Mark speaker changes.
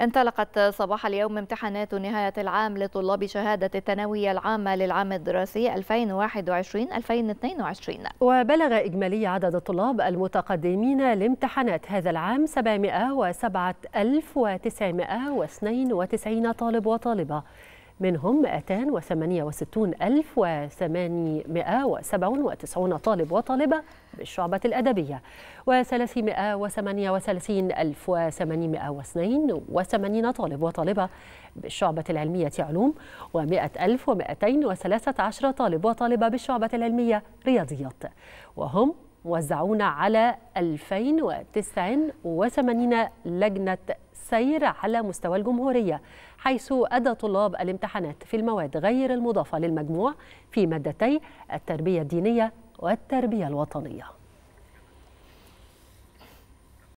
Speaker 1: انطلقت صباح اليوم امتحانات نهاية العام لطلاب شهادة الثانوية العامة للعام الدراسي 2021-2022 وبلغ
Speaker 2: إجمالي عدد الطلاب المتقدمين لامتحانات هذا العام 707992 طالب وطالبة منهم 268897 طالب وطالبة بالشعبة الأدبية و338882 طالب وطالبة بالشعبة العلمية علوم و100213 طالب وطالبة بالشعبة العلمية رياضيات وهم موزعون على 2089 لجنة السير على مستوى الجمهورية حيث أدى طلاب الامتحانات في المواد غير المضافة للمجموع في مادتي التربية الدينية والتربية الوطنية